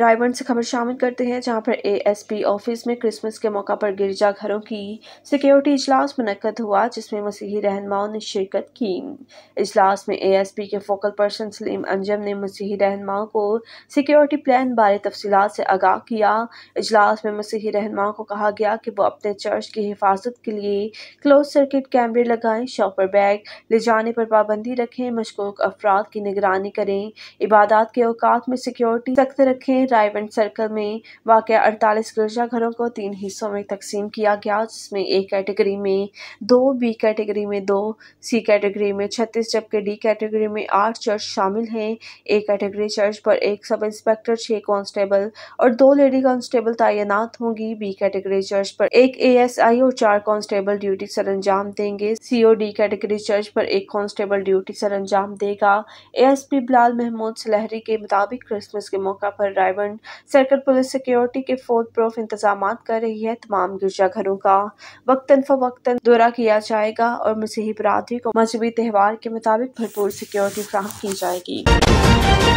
रायबंड से खबर शामिल करते हैं जहां पर एएसपी ऑफिस में क्रिसमस के मौका पर गिरजाघरों की सिक्योरिटी इजलास मुनद हुआ जिसमें मसीही रहनमाओं ने शिरकत की इजलास में एएसपी के फोकल पर्सन सलीम अंजम ने मसीही रहनमाओं को सिक्योरिटी प्लान बारे तफसीत से आगाह किया इजलास में मसीही रहनमाओं को कहा गया कि वो अपने चर्च की हिफाजत के लिए क्लोज सर्किट कैमरे लगाएं शॉपर बैग ले जाने पर पाबंदी रखें मशकूक अफराद की निगरानी करें इबादत के अवकात में सिक्योरिटी सख्त रखें डायमंड सर्कल में वाक़ अड़तालीस गिरजाघरों को तीन हिस्सों में तकसीम किया गया जिसमें ए कैटेगरी में दो बी कैटेगरी में दो सी कैटेगरी में छत्तीस जबकि डी कैटेगरी में आठ चर्च शामिल हैं ए कैटेगरी चर्च पर एक सब इंस्पेक्टर छः कांस्टेबल और दो लेडी कांस्टेबल तैनात होंगी बी कैटेगरी चर्च पर एक ए और चार कांस्टेबल ड्यूटी सर अंजाम देंगे सी और डी कैटेगरी चर्च पर एक कांस्टेबल ड्यूटी सर अंजाम देगा A S P Bilal Mahmood Salahri के मुताबिक क्रिसमस के मौका पर driver seven circle police security के फोर्थ प्रूफ इंतजाम कर रही है तमाम गिरजाघरों का वक्तन फवक्तन दौरा किया जाएगा और मसीही बरादरी को मजहबी त्यौहार के मुताबिक भरपूर सिक्योरिटी फ्राहम की जाएगी